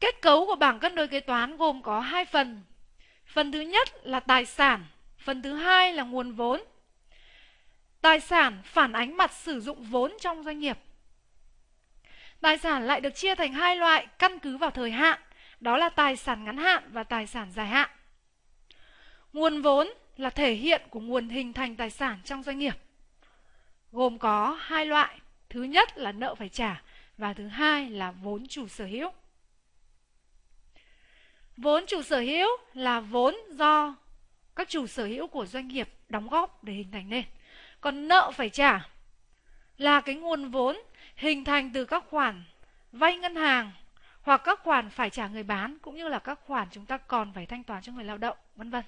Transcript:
Kết cấu của bảng cân đối kế toán gồm có hai phần. Phần thứ nhất là tài sản, phần thứ hai là nguồn vốn. Tài sản phản ánh mặt sử dụng vốn trong doanh nghiệp. Tài sản lại được chia thành hai loại căn cứ vào thời hạn, đó là tài sản ngắn hạn và tài sản dài hạn. Nguồn vốn là thể hiện của nguồn hình thành tài sản trong doanh nghiệp. Gồm có hai loại, thứ nhất là nợ phải trả và thứ hai là vốn chủ sở hữu. Vốn chủ sở hữu là vốn do các chủ sở hữu của doanh nghiệp đóng góp để hình thành nên. Còn nợ phải trả là cái nguồn vốn hình thành từ các khoản vay ngân hàng hoặc các khoản phải trả người bán cũng như là các khoản chúng ta còn phải thanh toán cho người lao động, vân vân.